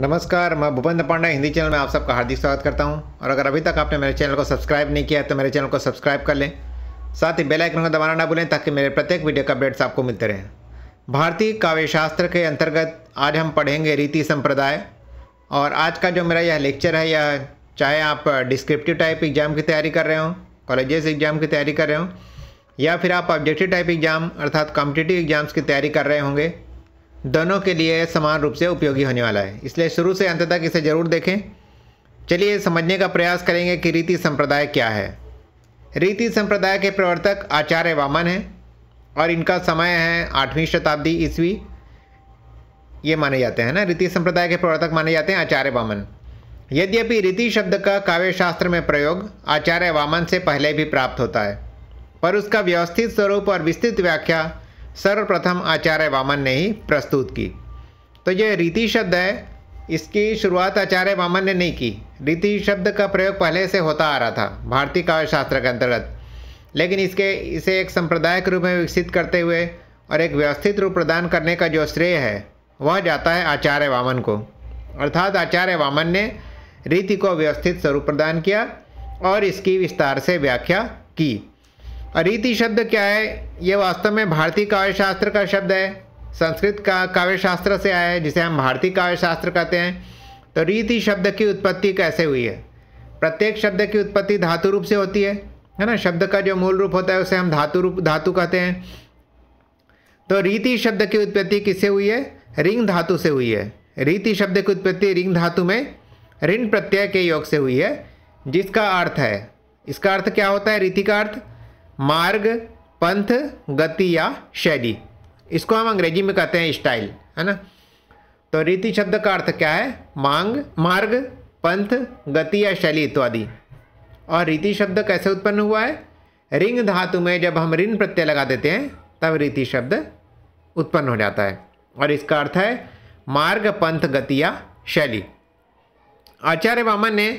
नमस्कार मैं भूपेंद्र पांडा हिंदी चैनल में आप सबका हार्दिक स्वागत करता हूं और अगर अभी तक आपने मेरे चैनल को सब्सक्राइब नहीं किया तो मेरे चैनल को सब्सक्राइब कर लें साथ ही बेल आइकन को दबाना ना भूलें ताकि मेरे प्रत्येक वीडियो का अपडेट्स आपको मिलते रहें भारतीय काव्यशास्त्र के अंतर्गत आज हम पढ़ेंगे रीति संप्रदाय और आज का जो मेरा यह लेक्चर है यह चाहे आप डिस्क्रिप्टिव टाइप एग्ज़ाम की तैयारी कर रहे हो कॉलेजेस एग्ज़ाम की तैयारी कर रहे हो या फिर आप ऑब्जेक्टिव टाइप एग्ज़ाम अर्थात कॉम्पिटेटिव एग्ज़ाम्स की तैयारी कर रहे होंगे दोनों के लिए समान रूप से उपयोगी होने वाला है इसलिए शुरू से अंत तक इसे ज़रूर देखें चलिए समझने का प्रयास करेंगे कि रीति संप्रदाय क्या है रीति संप्रदाय के प्रवर्तक आचार्य वामन हैं और इनका समय है आठवीं शताब्दी ईस्वी ये माने जाते हैं ना रीति संप्रदाय के प्रवर्तक माने जाते हैं आचार्य वामन यद्यपि रीति शब्द का काव्य शास्त्र में प्रयोग आचार्य वामन से पहले भी प्राप्त होता है पर उसका व्यवस्थित स्वरूप और विस्तृत व्याख्या सर्वप्रथम आचार्य वामन ने ही प्रस्तुत की तो ये रीति शब्द है इसकी शुरुआत आचार्य वामन ने नहीं की रीति शब्द का प्रयोग पहले से होता आ रहा था भारतीय काव्य शास्त्र के अंतर्गत लेकिन इसके इसे एक संप्रदाय के रूप में विकसित करते हुए और एक व्यवस्थित रूप प्रदान करने का जो श्रेय है वह जाता है आचार्य वामन को अर्थात आचार्य वामन ने रीति को व्यवस्थित स्वरूप प्रदान किया और इसकी विस्तार से व्याख्या की अरीति शब्द क्या है यह वास्तव में भारतीय काव्यशास्त्र का शब्द है संस्कृत का काव्यशास्त्र से आया है जिसे हम भारतीय काव्यशास्त्र कहते हैं तो रीति शब्द की उत्पत्ति कैसे हुई है प्रत्येक शब्द की उत्पत्ति धातु रूप से होती है है ना शब्द का जो मूल रूप होता है उसे हम धातु रूप धातु कहते हैं तो रीति शब्द की उत्पत्ति किससे हुई है रिंग धातु से हुई है रीति शब्द की उत्पत्ति रिंग धातु में ऋण प्रत्यय के योग से हुई है जिसका अर्थ है इसका अर्थ क्या होता है रीति का अर्थ मार्ग पंथ गति या शैली इसको हम अंग्रेजी में कहते हैं स्टाइल है ना तो रीति शब्द का अर्थ क्या है मांग मार्ग पंथ गति या शैली इत्यादि और रीति शब्द कैसे उत्पन्न हुआ है रिंग धातु में जब हम ऋण प्रत्यय लगा देते हैं तब रीति शब्द उत्पन्न हो जाता है और इसका अर्थ है मार्ग पंथ गति या शैली आचार्य वामन ने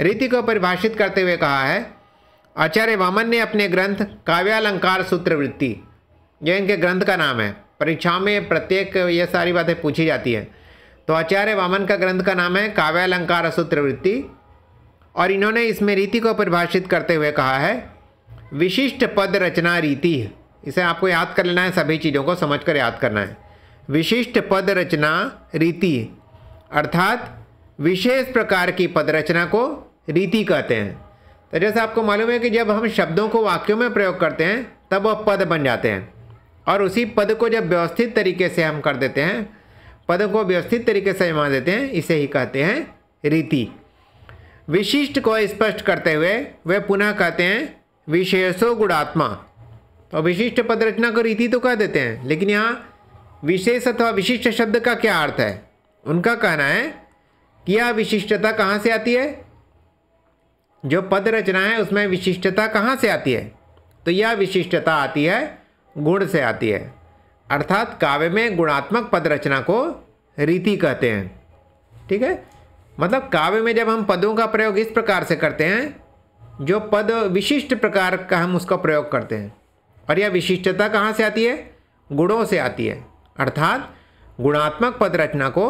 रीति को परिभाषित करते हुए कहा है आचार्य वामन ने अपने ग्रंथ काव्यालंकार सूत्रवृत्ति यह इनके ग्रंथ का नाम है परीक्षा में प्रत्येक ये सारी बातें पूछी जाती है तो आचार्य वामन का ग्रंथ का नाम है काव्यालंकार सूत्रवृत्ति और इन्होंने इसमें रीति को परिभाषित करते हुए कहा है विशिष्ट पद रचना रीति इसे आपको याद कर लेना है सभी चीज़ों को समझ कर याद करना है विशिष्ट पद रचना रीति अर्थात विशेष प्रकार की पद रचना को रीति कहते हैं तो जैसे आपको मालूम है कि जब हम शब्दों को वाक्यों में प्रयोग करते हैं तब वह पद बन जाते हैं और उसी पद को जब व्यवस्थित तरीके से हम कर देते हैं पद को व्यवस्थित तरीके से मान देते हैं इसे ही कहते हैं रीति विशिष्ट को स्पष्ट करते हुए वे पुनः कहते हैं विशेषो गुणात्मा तो विशिष्ट पद रचना को रीति तो कह देते हैं लेकिन यहाँ विशेष अथवा विशिष्ट शब्द का क्या अर्थ है उनका कहना है कि यह विशिष्टता कहाँ से आती है जो पद रचना है उसमें विशिष्टता कहाँ से आती है तो यह विशिष्टता आती है गुण से आती है अर्थात काव्य में गुणात्मक पद रचना को रीति कहते हैं ठीक है मतलब काव्य में जब हम पदों का प्रयोग इस प्रकार से करते हैं जो पद विशिष्ट प्रकार का हम उसका प्रयोग करते हैं और यह विशिष्टता कहाँ से आती है गुणों से आती है अर्थात गुणात्मक पद रचना को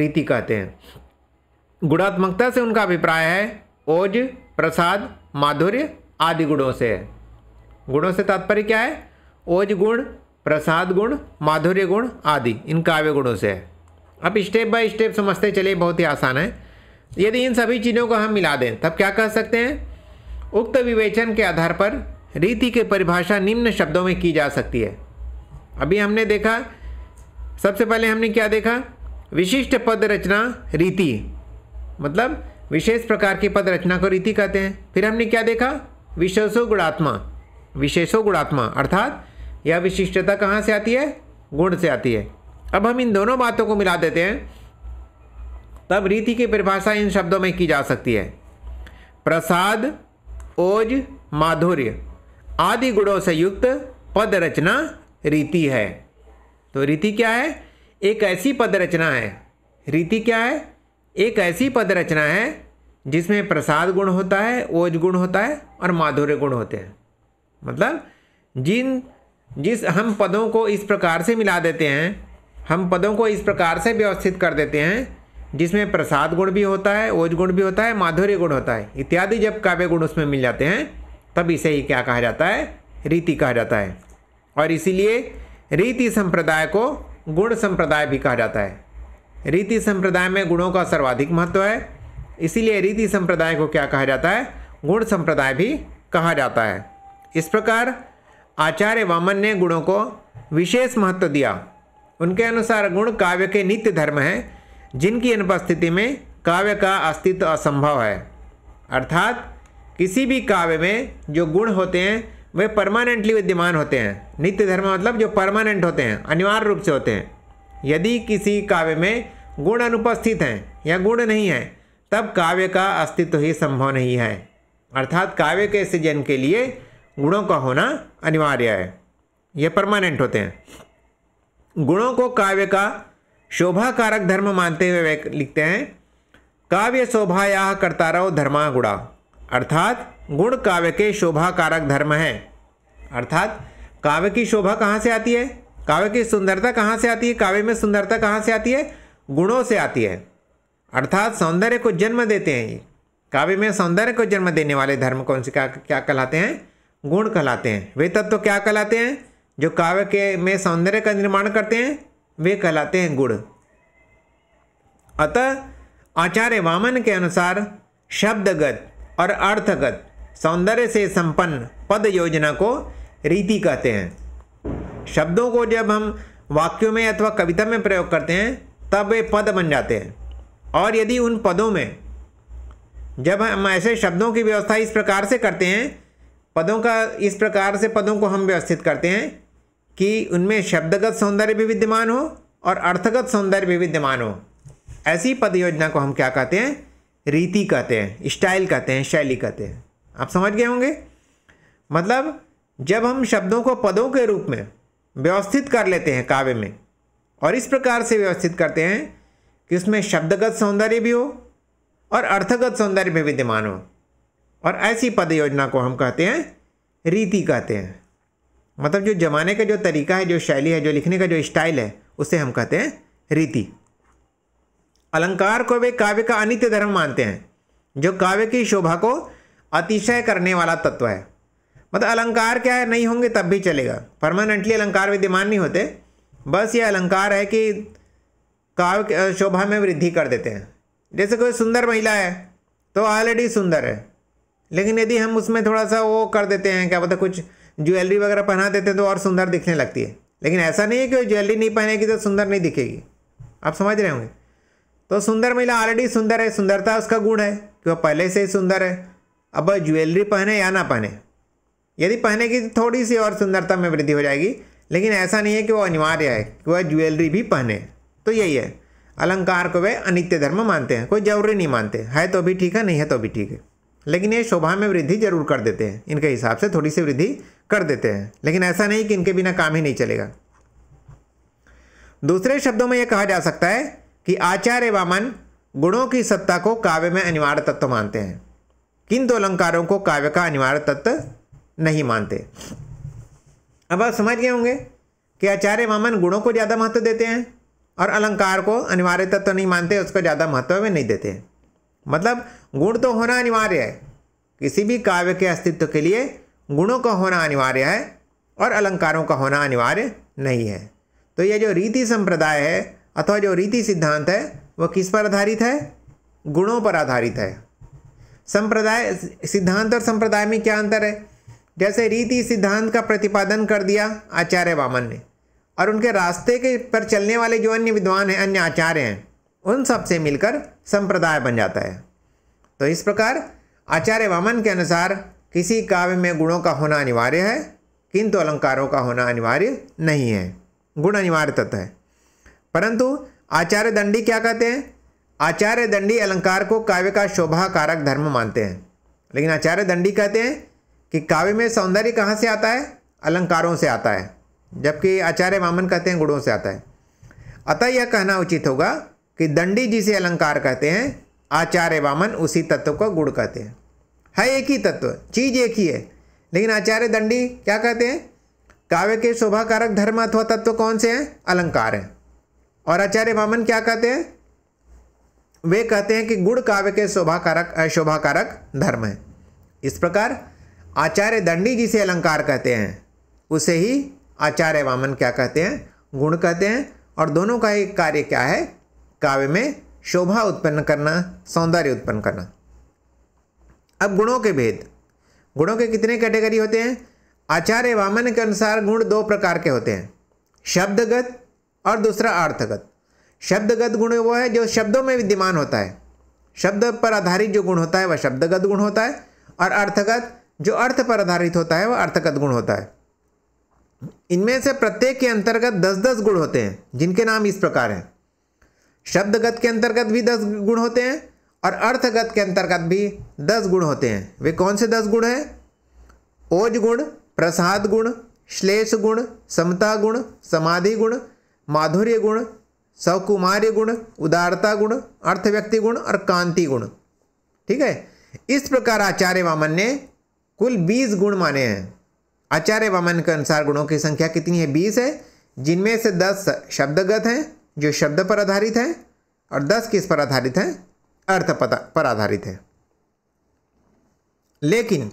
रीति कहते हैं गुणात्मकता से उनका अभिप्राय है ओज प्रसाद माधुर्य आदि गुणों से गुणों से तात्पर्य क्या है ओज गुण प्रसाद गुण माधुर्य गुण आदि इन काव्य गुणों से है अब स्टेप बाय स्टेप समझते चलिए बहुत ही आसान है यदि इन सभी चीज़ों को हम मिला दें तब क्या कह सकते हैं उक्त विवेचन के आधार पर रीति की परिभाषा निम्न शब्दों में की जा सकती है अभी हमने देखा सबसे पहले हमने क्या देखा विशिष्ट पद रचना रीति मतलब विशेष प्रकार की पद रचना को रीति कहते हैं फिर हमने क्या देखा विशेषो गुणात्मा विशेषो गुणात्मा अर्थात यह विशिष्टता कहाँ से आती है गुण से आती है अब हम इन दोनों बातों को मिला देते हैं तब रीति की परिभाषा इन शब्दों में की जा सकती है प्रसाद ओज माधुर्य आदि गुणों से युक्त पद रचना रीति है तो रीति क्या है एक ऐसी पद रचना है रीति क्या है एक ऐसी पद रचना है जिसमें प्रसाद गुण होता है ओज गुण होता है और माधुर्य गुण होते हैं मतलब जिन जिस हम पदों को इस प्रकार से मिला देते हैं हम पदों को इस प्रकार से व्यवस्थित कर देते हैं जिसमें प्रसाद गुण भी होता है ओज गुण भी होता है माधुर्य गुण होता है इत्यादि जब काव्य गुण उसमें मिल जाते हैं तब इसे ही क्या कहा जाता है रीति कहा जाता है और इसीलिए रीति संप्रदाय को गुण संप्रदाय भी कहा जाता है रीति संप्रदाय में गुणों का सर्वाधिक महत्व है इसीलिए रीति संप्रदाय को क्या कहा जाता है गुण संप्रदाय भी कहा जाता है इस प्रकार आचार्य वामन ने गुणों को विशेष महत्व दिया उनके अनुसार गुण काव्य के नित्य धर्म हैं जिनकी अनुपस्थिति में काव्य का अस्तित्व असंभव है अर्थात किसी भी काव्य में जो गुण होते हैं वे परमानेंटली विद्यमान होते हैं नित्य धर्म मतलब जो परमानेंट होते हैं अनिवार्य रूप से होते हैं यदि किसी काव्य में गुण अनुपस्थित हैं या गुण नहीं है तब काव्य का अस्तित्व ही संभव नहीं है अर्थात काव्य के सृजन के लिए गुणों का होना अनिवार्य है यह परमानेंट होते हैं गुणों को काव्य का शोभा कारक धर्म मानते हुए वे लिखते हैं काव्य शोभा करता रहो धर्मा गुणा अर्थात गुण काव्य के शोभा कारक धर्म है अर्थात काव्य की शोभा कहाँ से आती है काव्य की सुंदरता कहाँ से आती है काव्य में सुंदरता कहाँ से आती है गुणों से आती है अर्थात सौंदर्य को जन्म देते हैं काव्य में सौंदर्य को जन्म देने वाले धर्म कौन से क्या क्या कहलाते हैं गुण कहलाते हैं वे तत्व तो क्या कहलाते हैं जो काव्य के में सौंदर्य का निर्माण करते हैं वे कहलाते हैं गुण अतः आचार्य वामन के अनुसार शब्दगत और अर्थगत सौंदर्य से संपन्न पद योजना को रीति कहते हैं शब्दों को जब हम वाक्यों में अथवा कविता में प्रयोग करते हैं तब वे पद बन जाते हैं और यदि उन पदों में जब हम ऐसे शब्दों की व्यवस्था इस प्रकार से करते हैं पदों का इस प्रकार से पदों को हम व्यवस्थित करते हैं कि उनमें शब्दगत सौंदर्य भी विद्यमान हो और अर्थगत सौंदर्य भी विद्यमान हो ऐसी पद योजना को हम क्या कहते हैं रीति कहते हैं स्टाइल कहते हैं शैली कहते हैं आप समझ गए होंगे मतलब जब हम शब्दों को पदों के रूप में व्यवस्थित कर लेते हैं काव्य में और इस प्रकार से व्यवस्थित करते हैं कि उसमें शब्दगत सौंदर्य भी हो और अर्थगत सौंदर्य भी विद्यमान हो और ऐसी पद योजना को हम कहते हैं रीति कहते हैं मतलब जो जमाने का जो तरीका है जो शैली है जो लिखने का जो स्टाइल है उसे हम कहते हैं रीति अलंकार को वे काव्य का अनित्य धर्म मानते हैं जो काव्य की शोभा को अतिशय करने वाला तत्व है मतलब अलंकार क्या है नहीं होंगे तब भी चलेगा परमानेंटली अलंकार विद्यमान नहीं होते बस ये अलंकार है कि काव्य शोभा में वृद्धि कर देते हैं जैसे कोई सुंदर महिला है तो ऑलरेडी सुंदर है लेकिन यदि हम उसमें थोड़ा सा वो कर देते हैं क्या पता कुछ ज्वेलरी वगैरह पहना देते हैं तो और सुंदर दिखने लगती है लेकिन ऐसा नहीं है कि ज्वेलरी नहीं पहनेगी तो सुंदर नहीं दिखेगी आप समझ रहे होंगे तो सुंदर महिला ऑलरेडी सुंदर है सुंदरता उसका गुण है कि वह पहले से ही सुंदर है अब ज्वेलरी पहने या ना पहने यदि पहने की थोड़ी सी और सुंदरता में वृद्धि हो जाएगी लेकिन ऐसा नहीं है कि वो अनिवार्य है कि वह ज्वेलरी भी पहने तो यही है अलंकार को वे अनित्य धर्म मानते हैं कोई जरूरी नहीं मानते है तो भी ठीक है नहीं है तो भी ठीक है लेकिन ये शोभा में वृद्धि जरूर कर देते हैं इनके हिसाब से थोड़ी सी वृद्धि कर देते हैं लेकिन ऐसा नहीं कि इनके बिना काम ही नहीं चलेगा दूसरे शब्दों में यह कहा जा सकता है कि आचार्य वामन गुणों की सत्ता को काव्य में अनिवार्य तत्व मानते हैं किन दो अलंकारों को काव्य का अनिवार्य तत्व नहीं मानते अब आप समझ गए होंगे कि आचार्य वामन गुणों को ज़्यादा महत्व देते हैं और अलंकार को अनिवार्य तत्व तो नहीं मानते उसको ज़्यादा महत्व में नहीं देते हैं मतलब गुण तो होना अनिवार्य है किसी भी काव्य के अस्तित्व के लिए गुणों का होना अनिवार्य है और अलंकारों का होना अनिवार्य नहीं है तो यह जो रीति संप्रदाय है अथवा जो रीति सिद्धांत है वह किस पर आधारित है गुणों पर आधारित है संप्रदाय सिद्धांत और संप्रदाय में क्या अंतर है जैसे रीति सिद्धांत का प्रतिपादन कर दिया आचार्य वामन ने और उनके रास्ते के पर चलने वाले जो अन्य विद्वान हैं अन्य आचार्य हैं उन सब से मिलकर संप्रदाय बन जाता है तो इस प्रकार आचार्य वामन के अनुसार किसी काव्य में गुणों का होना अनिवार्य है किंतु अलंकारों का होना अनिवार्य नहीं है गुण अनिवार्य तत्व है परंतु आचार्य दंडी क्या कहते हैं आचार्य दंडी अलंकार को काव्य का शोभा कारक धर्म मानते हैं लेकिन आचार्य दंडी कहते हैं कि काव्य में सौंदर्य कहाँ से आता है अलंकारों से आता है जबकि आचार्य वामन कहते हैं गुणों से आता है अतः यह कहना उचित होगा कि दंडी जिसे अलंकार कहते हैं आचार्य वामन उसी तत्व को गुण कहते हैं है एक ही तत्व चीज एक ही है लेकिन आचार्य दंडी क्या कहते हैं काव्य के शोभाकारक धर्म अथवा तत्व कौन से हैं अलंकार हैं और आचार्य वामन क्या कहते हैं वे कहते हैं कि गुण काव्य के शोभाकारक अशोभाकारक धर्म है इस प्रकार आचार्य दंडी जी से अलंकार कहते हैं उसे ही आचार्य वामन क्या कहते हैं गुण कहते हैं और दोनों का एक कार्य क्या है काव्य में शोभा उत्पन्न करना सौंदर्य उत्पन्न करना अब गुणों के भेद गुणों के कितने कैटेगरी होते हैं आचार्य वामन के अनुसार गुण दो प्रकार के होते हैं शब्दगत और दूसरा अर्थगत शब्दगत गुण वो है जो शब्दों में विद्यमान होता है शब्द पर आधारित जो गुण होता है वह शब्दगत गुण होता है और अर्थगत जो अर्थ पर आधारित होता है वह अर्थगत गुण होता है इनमें से प्रत्येक के अंतर्गत दस दस गुण होते हैं जिनके नाम इस प्रकार हैं शब्दगत के अंतर्गत भी दस गुण होते हैं और अर्थगत के अंतर्गत भी दस गुण होते हैं वे कौन से दस गुण हैं ओज गुण प्रसाद गुण श्लेष गुण समता गुण समाधि गुण माधुर्य गुण सवकुमार्य गुण उदारता गुण अर्थव्यक्ति गुण और कांति गुण ठीक है इस प्रकार आचार्य वामन ने कुल बीस गुण माने हैं आचार्य वामन के अनुसार गुणों की संख्या कितनी है बीस है जिनमें से दस शब्दगत हैं जो शब्द पर आधारित हैं और दस किस पर आधारित हैं अर्थ पर आधारित है लेकिन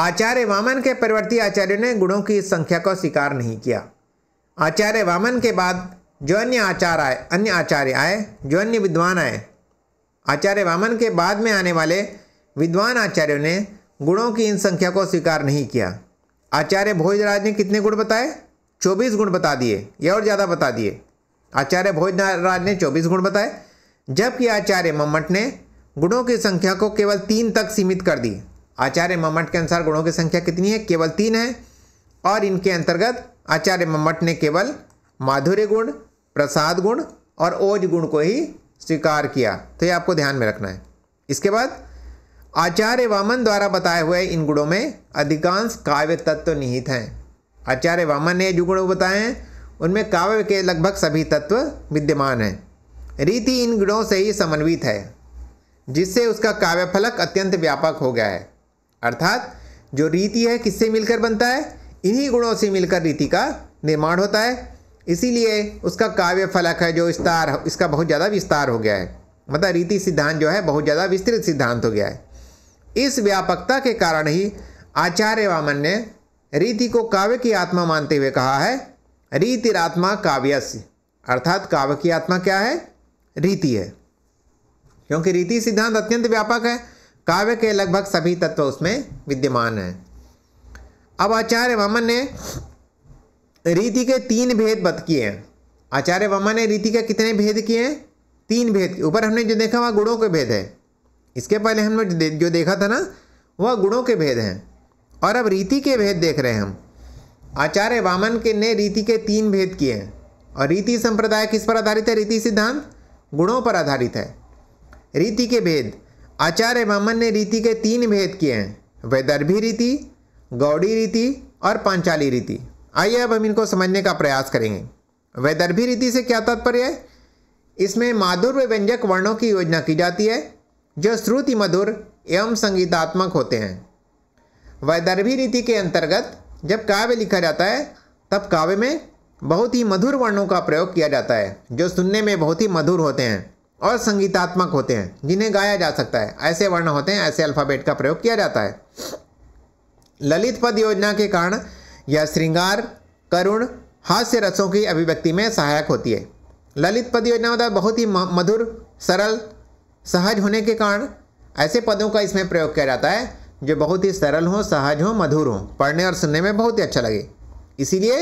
आचार्य वामन के परिवर्ती आचार्यों ने गुणों की संख्या को स्वीकार नहीं किया आचार्य वामन के बाद जो अन्य आचार आए अन्य आचार्य आए जो अन्य विद्वान आए आचार्य वामन के बाद में आने वाले विद्वान आचार्यों ने गुणों की इन संख्या को स्वीकार नहीं किया आचार्य भोजराज ने कितने गुण बताए चौबीस गुण बता दिए या और ज़्यादा बता दिए आचार्य भोजराज ने चौबीस गुण बताए जबकि आचार्य मम्मट ने गुणों की संख्या को केवल तीन तक सीमित कर दी आचार्य मम्मट के अनुसार गुणों की संख्या कितनी है केवल तीन है और इनके अंतर्गत आचार्य मम्मट ने केवल माधुर्य गुण प्रसाद गुण और ओज गुण को ही स्वीकार किया तो ये आपको ध्यान में रखना है इसके बाद आचार्य वामन द्वारा बताए हुए इन गुणों में अधिकांश काव्य तत्व निहित हैं आचार्य वामन ने जो गुण बताए हैं उनमें काव्य के लगभग सभी तत्व विद्यमान हैं रीति इन गुणों से ही समन्वित है जिससे उसका काव्य फलक अत्यंत व्यापक हो गया है अर्थात जो रीति है किससे मिलकर बनता है इन्हीं गुणों से मिलकर रीति का निर्माण होता है इसीलिए उसका काव्य फलक है जो विस्तार इसका बहुत ज़्यादा विस्तार हो गया है मतलब रीति सिद्धांत जो है बहुत ज़्यादा विस्तृत सिद्धांत हो गया है इस व्यापकता के कारण ही आचार्य वामन ने रीति को काव्य की आत्मा मानते हुए कहा है रीतिरात्मा काव्यस्य अर्थात काव्य की आत्मा क्या है रीति है क्योंकि रीति सिद्धांत अत्यंत व्यापक है काव्य के लगभग सभी तत्व उसमें विद्यमान हैं अब आचार्य वामन ने रीति के तीन भेद बत किए हैं आचार्य वामन ने रीति के कितने भेद किए हैं तीन भेद ऊपर हमने जो देखा वहाँ गुणों के भेद है इसके पहले हमने जो देखा था ना वह गुणों के भेद हैं और अब रीति के भेद देख रहे हैं हम आचार्य वामन के ने रीति के तीन भेद किए हैं और रीति संप्रदाय किस पर आधारित है रीति सिद्धांत गुणों पर आधारित है रीति के भेद आचार्य वामन ने रीति के तीन भेद किए हैं वैदर्भी रीति गौड़ी रीति और पांचाली रीति आइए अब हम इनको समझने का प्रयास करेंगे वैदर्भी रीति से क्या तात्पर्य है इसमें माधुर्य व्यंजक वर्णों की योजना की जाती है जो श्रुति मधुर एवं संगीतात्मक होते हैं वैदर्भी रीति के अंतर्गत जब काव्य लिखा जाता है तब काव्य में बहुत ही मधुर वर्णों का प्रयोग किया जाता है जो सुनने में बहुत ही मधुर होते हैं और संगीतात्मक होते हैं जिन्हें गाया जा सकता है ऐसे वर्ण होते हैं ऐसे अल्फ़ाबेट का प्रयोग किया जाता है ललित पद योजना के कारण यह श्रृंगार करुण हास्य रसों की अभिव्यक्ति में सहायक होती है ललित पद योजना मतलब बहुत ही मधुर सरल सहज होने के कारण ऐसे पदों का इसमें प्रयोग किया जाता है जो बहुत ही सरल हों सहज हों मधुर हों पढ़ने और सुनने में बहुत ही अच्छा लगे इसीलिए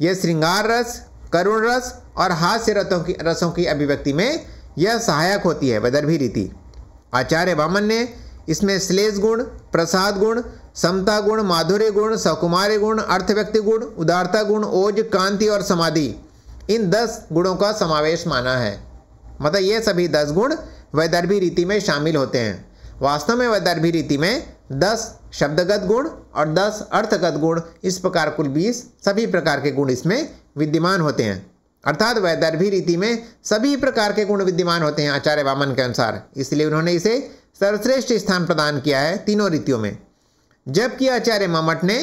यह श्रृंगार रस करुण रस और हास्य रथों की रसों की अभिव्यक्ति में यह सहायक होती है वैदर्भी रीति आचार्य वामन ने इसमें श्लेष गुण प्रसाद गुण समता गुण माधुर्य गुण सकुमार्य गुण अर्थव्यक्ति गुण उदारता गुण ओज कांति और समाधि इन दस गुणों का समावेश माना है मतलब ये सभी दस गुण वैदर्भी रीति में शामिल होते हैं वास्तव में वैदर्भी रीति में दस शब्दगत गुण और दस अर्थगत गुण इस प्रकार कुल बीस सभी प्रकार के गुण इसमें विद्यमान होते हैं अर्थात वैदर्भी रीति में सभी प्रकार के गुण विद्यमान होते हैं आचार्य वामन के अनुसार इसलिए उन्होंने इसे सर्वश्रेष्ठ स्थान प्रदान किया है तीनों रीतियों में जबकि आचार्य ममठ ने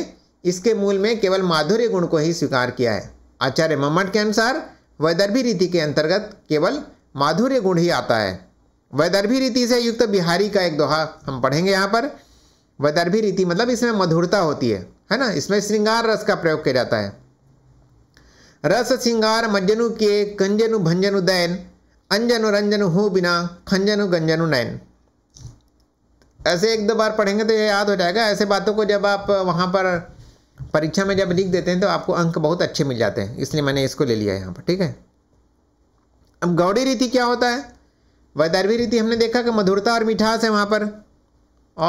इसके मूल में केवल माधुर्य गुण को ही स्वीकार किया है आचार्य ममठ के अनुसार वैदर्भी रीति के अंतर्गत केवल माधुर्य गुण ही आता है वैदर्भी रीति से युक्त बिहारी का एक दोहा हम पढ़ेंगे यहाँ पर वैदर्भी रीति मतलब इसमें मधुरता होती है है ना इसमें श्रृंगार रस का प्रयोग किया जाता है रस श्रृंगार मज्जनु के कंजनु भंजनु दैन अंजनु रंजनु हु बिना खंजनु गंजनु नैन ऐसे एक दो बार पढ़ेंगे तो ये याद हो जाएगा ऐसे बातों को जब आप वहाँ पर परीक्षा में जब लिख देते हैं तो आपको अंक बहुत अच्छे मिल जाते हैं इसलिए मैंने इसको ले लिया यहाँ पर ठीक है अब गौड़ी रीति क्या होता है वैदर्भी रीति हमने देखा कि मधुरता और मिठास है वहाँ पर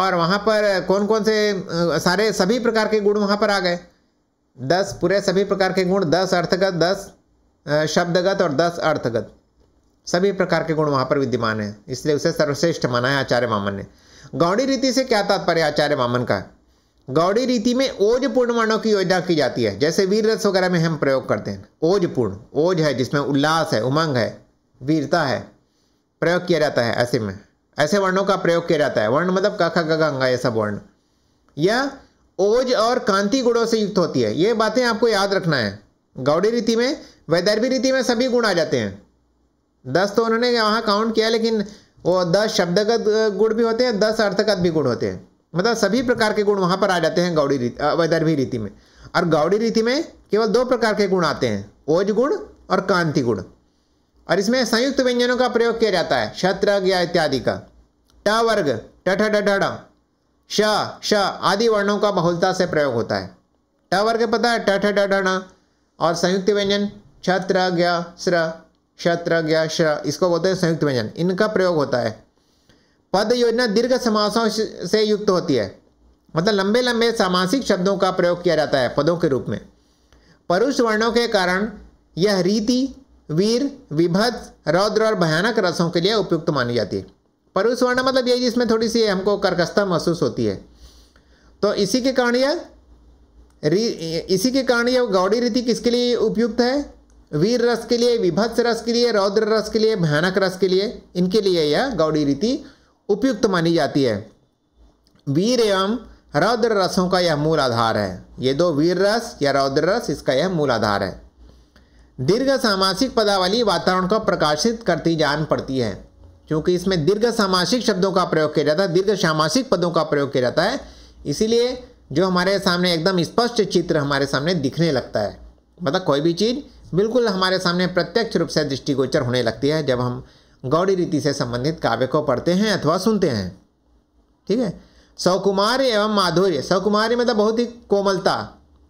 और वहाँ पर कौन कौन से सारे सभी प्रकार के गुण वहाँ पर आ गए दस पूरे सभी प्रकार के गुण दस अर्थगत दस शब्दगत और दस अर्थगत सभी प्रकार के गुण वहाँ पर विद्यमान है इसलिए उसे सर्वश्रेष्ठ माना है आचार्य मामन ने गौड़ी रीति से क्या तात्पर्य आचार्य मामन का गौड़ी रीति में ओज पूर्ण वर्णों की योजना की जाती है जैसे वीर रस वगैरह में हम प्रयोग करते हैं ओज पूर्ण ओज है जिसमें उल्लास है उमंग है वीरता है प्रयोग किया जाता है ऐसे में ऐसे वर्णों का प्रयोग किया जाता है वर्ण मतलब काका गगा अंगा ये सब वर्ण यह ओज और कांति गुणों से युक्त होती है ये बातें आपको याद रखना है गौड़ी रीति में वैदर्भी रीति में सभी गुण आ जाते हैं दस तो उन्होंने वहाँ काउंट किया लेकिन वो दस शब्दगत गुण भी होते हैं दस अर्थगत भी गुण होते हैं मतलब सभी प्रकार के गुण वहाँ पर आ जाते हैं गौड़ी रीति वैदर्भी रीति में और गौड़ी रीति में केवल दो प्रकार के गुण आते हैं ओज गुण और कांति गुण और इसमें संयुक्त व्यंजनों का प्रयोग किया जाता है क्षत्र या इत्यादि का ट वर्ग टठ श आदि वर्णों का बहुलता से प्रयोग होता है ट वर्ग पता है टठ और संयुक्त व्यंजन क्षत्र स्र क्षत्र श्र इसको बोलते हैं संयुक्त व्यंजन इनका प्रयोग होता है पद योजना दीर्घ समासों से युक्त होती है मतलब लंबे लंबे सामासिक शब्दों का प्रयोग किया जाता है पदों के रूप में परुष वर्णों के कारण यह रीति वीर विभत्स रौद्र और भयानक रसों के लिए उपयुक्त मानी जाती है वर्ण मतलब यही जिसमें थोड़ी सी हमको कर्कशता महसूस होती है तो इसी के कारण यह इसी के कारण यह गौड़ी रीति किसके लिए उपयुक्त है वीर रस के लिए विभत्स रस के लिए रौद्र रस के लिए भयानक रस के लिए इनके लिए यह गौड़ी रीति उपयुक्त मानी जाती है वीर एवं रौद्र रसों का यह मूल आधार है ये दो वीर रस या रौद्र रस इसका यह मूल आधार है दीर्घ सामासिक पदावली वातावरण को प्रकाशित करती जान पड़ती है क्योंकि इसमें दीर्घ सामासिक शब्दों का प्रयोग किया जाता है दीर्घ सामासिक पदों का प्रयोग किया जाता है इसीलिए जो हमारे सामने एकदम स्पष्ट चित्र हमारे सामने दिखने लगता है मतलब कोई भी चीज़ बिल्कुल हमारे सामने प्रत्यक्ष रूप से दृष्टिगोचर होने लगती है जब हम गौड़ी रीति से संबंधित काव्य को पढ़ते हैं अथवा सुनते हैं ठीक है सौकुमार एवं माधुर्य सौकुमार्य मतलब बहुत ही कोमलता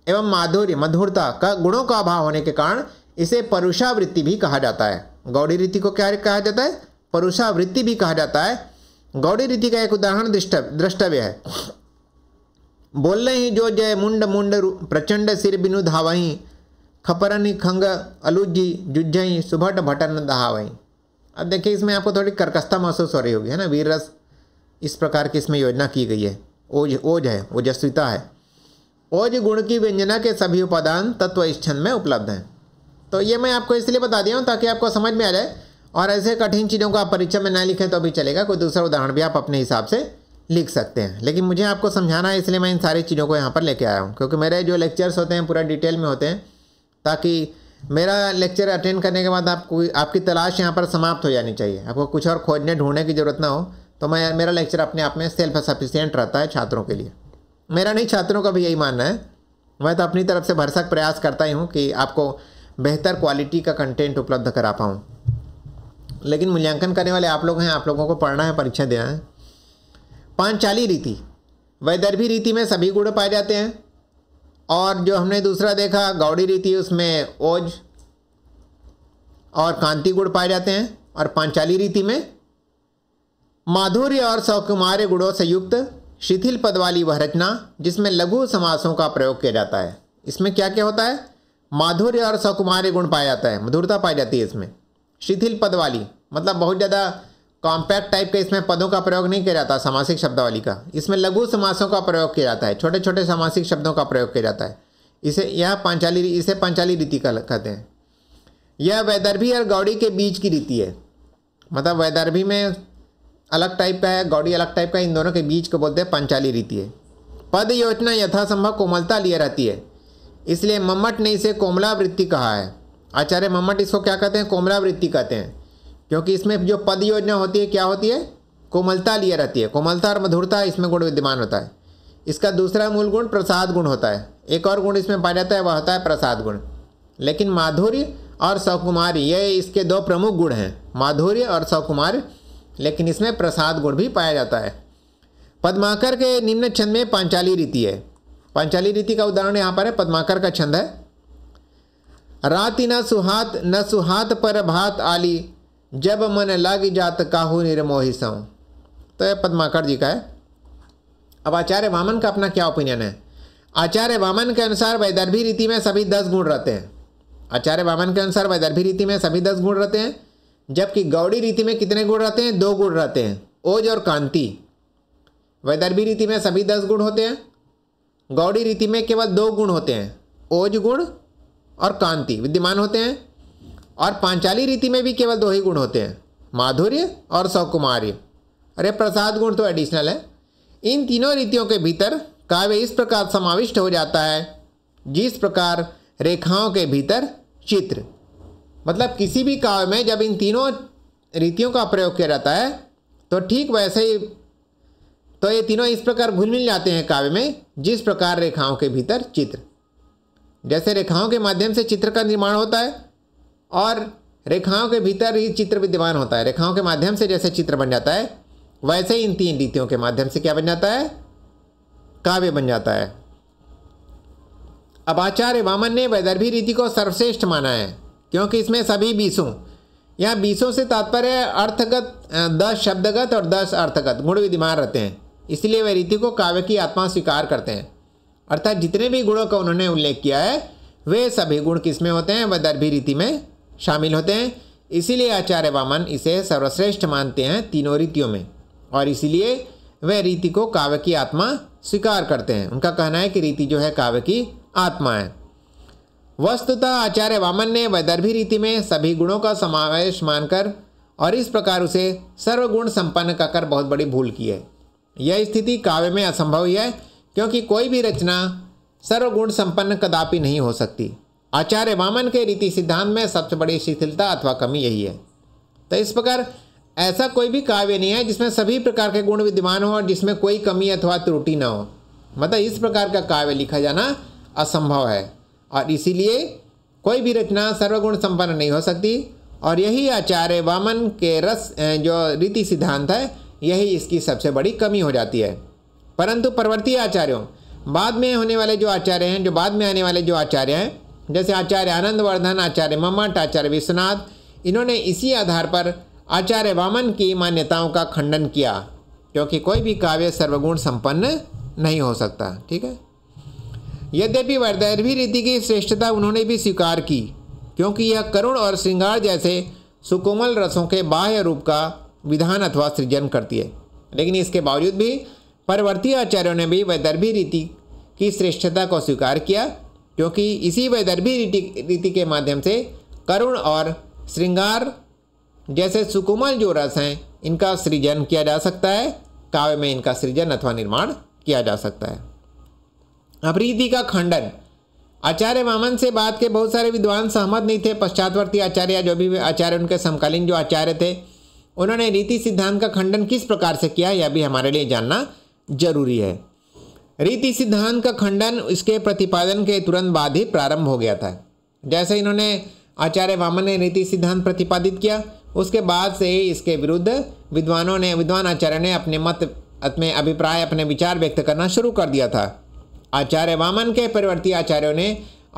एवं माधुर्य मधुरता का गुणों का अभाव होने के कारण इसे परुषावृत्ति भी कहा जाता है गौड़ी रीति को क्या कहा जाता है परुषावृत्ति भी कहा जाता है गौड़ी रीति का एक उदाहरण द्रष्टव्य है बोलने ही जो जय मुंड मुंड प्रचंड सिर बिनु धावही खपरन खंग अलुजी जुझई सुभट भटन दहावई अब देखिए इसमें आपको थोड़ी कर्कशता महसूस हो रही होगी है ना वीर रस इस प्रकार की इसमें योजना की गई है ओज ओज है ओजस्विता है ओज गुण की व्यंजना के सभी उपादान तत्व इस में उपलब्ध हैं तो ये मैं आपको इसलिए बता दिया हूँ ताकि आपको समझ में आ जाए और ऐसे कठिन चीज़ों को आप परीक्षा में ना लिखें तो भी चलेगा कोई दूसरा उदाहरण भी आप अपने हिसाब से लिख सकते हैं लेकिन मुझे आपको समझाना है इसलिए मैं इन सारी चीज़ों को यहाँ पर लेके आया हूँ क्योंकि मेरे जो लेक्चर्स होते हैं पूरा डिटेल में होते हैं ताकि मेरा लेक्चर अटेंड करने के बाद आपको आपकी तलाश यहाँ पर समाप्त हो जानी चाहिए आपको कुछ और खोजने ढूंढने की ज़रूरत ना हो तो मैं मेरा लेक्चर अपने आप में सेल्फ सफिशियंट रहता है छात्रों के लिए मेरा नहीं छात्रों का भी यही मानना है मैं तो अपनी तरफ से भरसक प्रयास करता ही हूँ कि आपको बेहतर क्वालिटी का कंटेंट उपलब्ध करा पाऊँ लेकिन मूल्यांकन करने वाले आप लोग हैं आप लोगों को पढ़ना है परीक्षा देना है पांचाली रीति वैदर्भी रीति में सभी गुण पाए जाते हैं और जो हमने दूसरा देखा गौड़ी रीति उसमें ओज और कांति गुण पाए जाते हैं और पांचाली रीति में माधुर्य और सौकुमार्य गुणों से युक्त शिथिल पद वाली वह रचना जिसमें लघु समासों का प्रयोग किया जाता है इसमें क्या क्या होता है माधुर्य और सकुमारी गुण पाया जाता है मधुरता पाई जाती है इसमें शिथिल पद वाली मतलब बहुत ज़्यादा कॉम्पैक्ट टाइप के इसमें पदों का प्रयोग नहीं किया जाता सामासिक शब्दावली का इसमें लघु समासों का प्रयोग किया जाता है छोटे छोटे सामासिक शब्दों का प्रयोग किया जाता है इसे यह पांचाली इसे पांचाली रीति कहते हैं यह वैदर्भी और गौड़ी के बीच की रीति है मतलब वैदर्भी में अलग टाइप का है गौड़ी अलग टाइप का इन दोनों के बीच को बोलते हैं पंचाली रीति है पद योजना यथासंभव कोमलता लिए रहती है इसलिए मम्मट ने इसे कोमलावृत्ति कहा है आचार्य मम्मट इसको क्या कहते हैं कोमलावृत्ति कहते हैं क्योंकि इसमें जो पद योजना होती है क्या होती है कोमलता लिए रहती है कोमलता और मधुरता इसमें गुण विद्यमान होता है इसका दूसरा मूल गुण प्रसाद गुण होता है एक और गुण इसमें पाया जाता है वह होता है प्रसाद गुण लेकिन माधुर्य और सौकुमारी ये इसके दो प्रमुख गुण हैं माधुर्य और सौकुमार लेकिन इसमें प्रसाद गुण भी पाया जाता है पद्माकर के निम्न छंद में पांचाली रीति है पांचाली रीति का उदाहरण यहाँ पर है पद्माकर का छंद है राति न सुहात न सुहात पर भात आली जब मन लग जात काहू निर्मोहि सौ तो यह पद्माकर जी का है अब आचार्य वामन का अपना क्या ओपिनियन है आचार्य वामन के अनुसार वैदर्भी रीति में सभी दस गुण रहते हैं आचार्य वामन के अनुसार वैदर्भी रीति में सभी दस गुण रहते हैं जबकि गौड़ी रीति में कितने गुण रहते हैं दो गुण रहते हैं ओज और कांति वैदर्भी रीति में सभी दस गुण होते हैं गौड़ी रीति में केवल दो गुण होते हैं ओज गुण और कांति विद्यमान होते हैं और पांचाली रीति में भी केवल दो ही गुण होते हैं माधुर्य और सौकुमार्य अरे प्रसाद गुण तो एडिशनल है इन तीनों रीतियों के भीतर काव्य इस प्रकार समाविष्ट हो जाता है जिस प्रकार रेखाओं के भीतर चित्र मतलब किसी भी काव्य में जब इन तीनों रीतियों का प्रयोग किया जाता है तो ठीक वैसे ही तो ये तीनों इस प्रकार घुल मिल जाते हैं काव्य में जिस प्रकार रेखाओं के भीतर चित्र जैसे रेखाओं के माध्यम से चित्र का निर्माण होता है और रेखाओं के भीतर ही चित्र विद्यमान होता है रेखाओं के माध्यम से जैसे चित्र बन जाता है वैसे ही इन तीन रीतियों के माध्यम से क्या बन जाता है काव्य बन जाता है अब आचार्य वामन ने वैदर्भी रीति को सर्वश्रेष्ठ माना है क्योंकि इसमें सभी बीसों यहाँ बीसों से तात्पर्य अर्थगत दस शब्दगत और दस अर्थगत गुण विद्यमान रहते हैं इसलिए वे रीति को काव्य की आत्मा स्वीकार करते हैं अर्थात जितने भी गुणों का उन्होंने उल्लेख किया है वे सभी गुण किसमें होते हैं वह दर्भी रीति में शामिल होते हैं इसीलिए आचार्य वामन इसे सर्वश्रेष्ठ मानते हैं तीनों रीतियों में और इसीलिए वे रीति को काव्य की आत्मा स्वीकार करते हैं उनका कहना है कि रीति जो है काव्य की आत्मा है वस्तुतः आचार्य वामन ने वैदर्भी रीति में सभी गुणों का समावेश मानकर और इस प्रकार उसे सर्वगुण संपन्न कहकर बहुत बड़ी भूल की है यह स्थिति काव्य में असंभव ही है क्योंकि कोई भी रचना सर्वगुण संपन्न कदापि नहीं हो सकती आचार्य वामन के रीति सिद्धांत में सबसे बड़ी शिथिलता अथवा कमी यही है तो इस प्रकार ऐसा कोई भी काव्य नहीं है जिसमें सभी प्रकार के गुण विद्यमान हो और जिसमें कोई कमी अथवा त्रुटि न हो मतलब इस प्रकार का काव्य लिखा जाना असंभव है और इसीलिए कोई भी रचना सर्वगुण संपन्न नहीं हो सकती और यही आचार्य वामन के रस जो रीति सिद्धांत है यही इसकी सबसे बड़ी कमी हो जाती है परंतु परवर्ती आचार्यों बाद में होने वाले जो आचार्य हैं जो बाद में आने वाले जो आचार्य हैं जैसे आचार्य आनंदवर्धन आचार्य ममट आचार्य विश्वनाथ इन्होंने इसी आधार पर आचार्य वामन की मान्यताओं का खंडन किया क्योंकि कोई भी काव्य सर्वगुण संपन्न नहीं हो सकता ठीक है यद्यपि वर्दैरवी रीति की श्रेष्ठता उन्होंने भी स्वीकार की क्योंकि यह करुण और श्रृंगार जैसे सुकोमल रसों के बाह्य रूप का विधान अथवा सृजन करती है लेकिन इसके बावजूद भी परवर्ती आचार्यों ने भी वैदर्भी रीति की श्रेष्ठता को स्वीकार किया क्योंकि इसी वैदर्भी रीति रीति के माध्यम से करुण और श्रृंगार जैसे सुकुमल जो रस हैं इनका सृजन किया जा सकता है काव्य में इनका सृजन अथवा निर्माण किया जा सकता है अप्रीति का खंडन आचार्य वामन से बात के बहुत सारे विद्वान सहमत नहीं थे पश्चातवर्ती आचार्य जो भी आचार्य उनके समकालीन जो आचार्य थे उन्होंने रीति सिद्धांत का खंडन किस प्रकार से किया यह भी हमारे लिए जानना जरूरी है रीति सिद्धांत का खंडन इसके प्रतिपादन के तुरंत बाद ही प्रारंभ हो गया था जैसे इन्होंने आचार्य वामन ने रीति सिद्धांत प्रतिपादित किया उसके बाद से ही इसके विरुद्ध विद्वानों ने विद्वान आचार्य ने अपने मत अपने अभिप्राय अपने विचार व्यक्त करना शुरू कर दिया था आचार्य वामन के परिवर्ती आचार्यों ने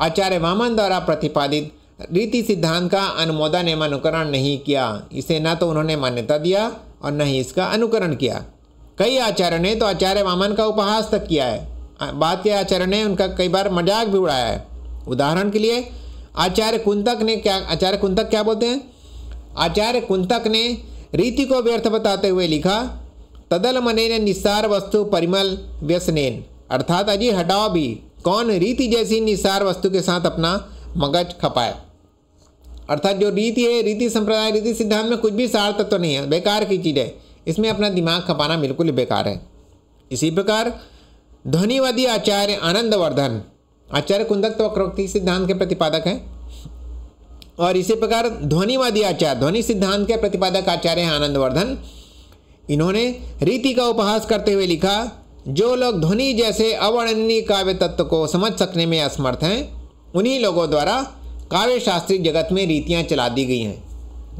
आचार्य वामन द्वारा प्रतिपादित रीति सिद्धांत का अनुमोदन एवं अनुकरण नहीं किया इसे न तो उन्होंने मान्यता दिया और न ही इसका अनुकरण किया कई आचार्य ने तो आचार्य वामन का उपहास तक किया है बाद के आचार्य ने उनका कई बार मजाक भी उड़ाया है उदाहरण के लिए आचार्य कुंतक ने क्या आचार्य कुंतक क्या बोलते हैं आचार्य कुंतक ने रीति को व्यर्थ बताते हुए लिखा तदल मने निस्सार वस्तु परिमल व्यसनेन अर्थात अजी हटाओ भी कौन रीति जैसी निस्सार वस्तु के साथ अपना मगज खपाए अर्थात जो रीति है रीति संप्रदाय रीति सिद्धांत में कुछ भी सार तत्व तो नहीं है बेकार की चीज़ है इसमें अपना दिमाग खपाना बिल्कुल ही बेकार है इसी प्रकार ध्वनिवादी आचार्य आनंदवर्धन आचार्य कुंदक तो वक्रोक्ति सिद्धांत के प्रतिपादक हैं और इसी प्रकार ध्वनिवादी आचार्य ध्वनि सिद्धांत के प्रतिपादक आचार्य हैं आनंदवर्धन इन्होंने रीति का उपहास करते हुए लिखा जो लोग ध्वनि जैसे अवर्णनीय काव्य तत्व को समझ सकने में असमर्थ हैं उन्हीं लोगों द्वारा काव्यशास्त्री जगत में रीतियाँ चला दी गई हैं